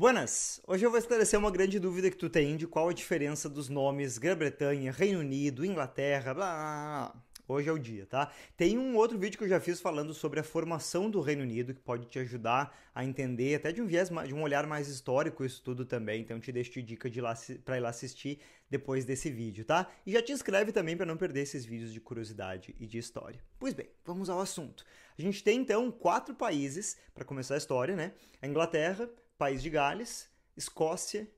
Buenas! Hoje eu vou esclarecer uma grande dúvida que tu tem de qual a diferença dos nomes Grã-Bretanha, Reino Unido, Inglaterra, blá. blá, blá. Hoje é o dia, tá? Tem um outro vídeo que eu já fiz falando sobre a formação do Reino Unido, que pode te ajudar a entender, até de um viés, de um olhar mais histórico isso tudo também. Então te deixo de dica de para ir lá assistir depois desse vídeo, tá? E já te inscreve também para não perder esses vídeos de curiosidade e de história. Pois bem, vamos ao assunto. A gente tem então quatro países para começar a história, né? A Inglaterra, País de Gales, Escócia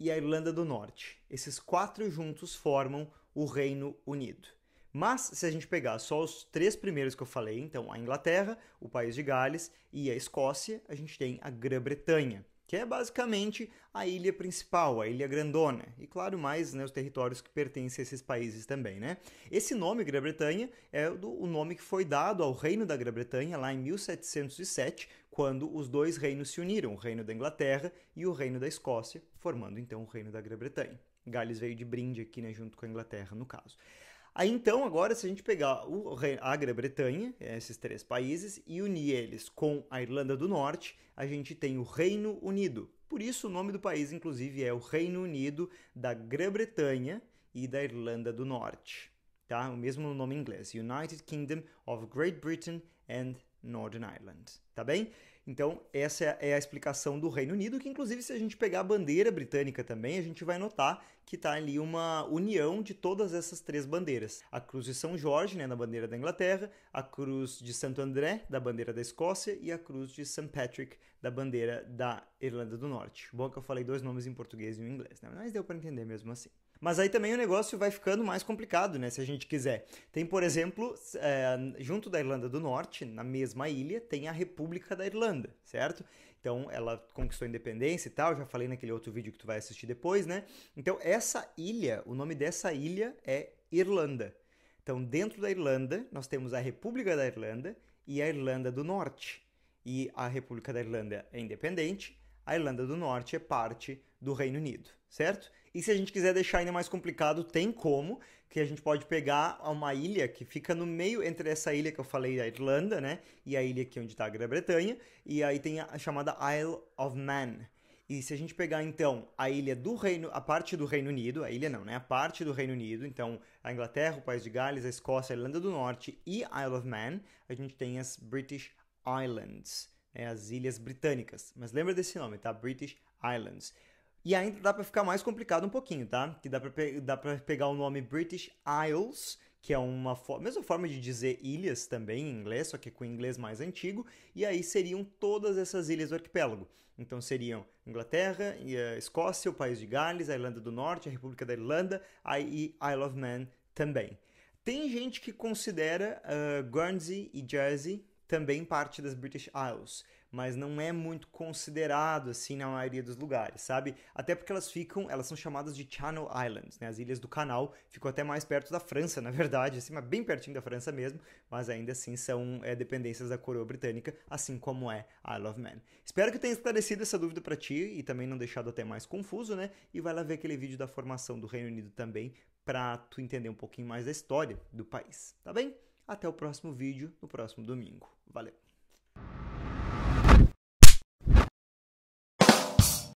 e a Irlanda do Norte. Esses quatro juntos formam o Reino Unido. Mas se a gente pegar só os três primeiros que eu falei, então a Inglaterra, o país de Gales e a Escócia, a gente tem a Grã-Bretanha, que é basicamente a ilha principal, a ilha grandona, e claro, mais né, os territórios que pertencem a esses países também, né? Esse nome, Grã-Bretanha, é o nome que foi dado ao Reino da Grã-Bretanha lá em 1707, quando os dois reinos se uniram, o Reino da Inglaterra e o Reino da Escócia, formando então o Reino da Grã-Bretanha. Gales veio de brinde aqui, né, junto com a Inglaterra, no caso. Aí então, agora, se a gente pegar o, a Grã-Bretanha, é, esses três países, e unir eles com a Irlanda do Norte, a gente tem o Reino Unido. Por isso, o nome do país, inclusive, é o Reino Unido da Grã-Bretanha e da Irlanda do Norte. Tá? O mesmo nome em inglês: United Kingdom of Great Britain and Northern Ireland. Tá bem? Então, essa é, é a explicação do Reino Unido, que inclusive se a gente pegar a bandeira britânica também, a gente vai notar que está ali uma união de todas essas três bandeiras. A cruz de São Jorge, né, na bandeira da Inglaterra, a cruz de Santo André, da bandeira da Escócia, e a cruz de St. Patrick, da bandeira da Irlanda do Norte. Bom que eu falei dois nomes em português e um em inglês, né? mas deu para entender mesmo assim. Mas aí também o negócio vai ficando mais complicado, né? Se a gente quiser. Tem, por exemplo, é, junto da Irlanda do Norte, na mesma ilha, tem a República da Irlanda. Holanda, certo? Então ela conquistou a independência e tal, já falei naquele outro vídeo que tu vai assistir depois, né? Então essa ilha, o nome dessa ilha é Irlanda. Então dentro da Irlanda nós temos a República da Irlanda e a Irlanda do Norte. E a República da Irlanda é independente, a Irlanda do Norte é parte do Reino Unido, certo? E se a gente quiser deixar ainda mais complicado, tem como, que a gente pode pegar uma ilha que fica no meio entre essa ilha que eu falei a Irlanda, né? E a ilha aqui onde está a Grã-Bretanha, e aí tem a chamada Isle of Man. E se a gente pegar então a ilha do Reino, a parte do Reino Unido, a ilha não, né? A parte do Reino Unido, então a Inglaterra, o País de Gales, a Escócia, a Irlanda do Norte e Isle of Man, a gente tem as British Islands, né? as ilhas britânicas. Mas lembra desse nome, tá? British Islands. E ainda dá para ficar mais complicado um pouquinho, tá? Que dá para pe pegar o nome British Isles, que é uma fo mesma forma de dizer ilhas também em inglês, só que com inglês mais antigo, e aí seriam todas essas ilhas do arquipélago. Então seriam Inglaterra, eh, Escócia, o País de Gales, a Irlanda do Norte, a República da Irlanda e Isle of Man também. Tem gente que considera uh, Guernsey e Jersey também parte das British Isles, mas não é muito considerado assim na maioria dos lugares, sabe? Até porque elas ficam, elas são chamadas de Channel Islands, né? As ilhas do canal ficam até mais perto da França, na verdade, assim, mas bem pertinho da França mesmo, mas ainda assim são é, dependências da coroa britânica, assim como é Isle of Man. Espero que tenha esclarecido essa dúvida para ti e também não deixado até mais confuso, né? E vai lá ver aquele vídeo da formação do Reino Unido também para tu entender um pouquinho mais da história do país, tá bem? Até o próximo vídeo, no próximo domingo. Valeu!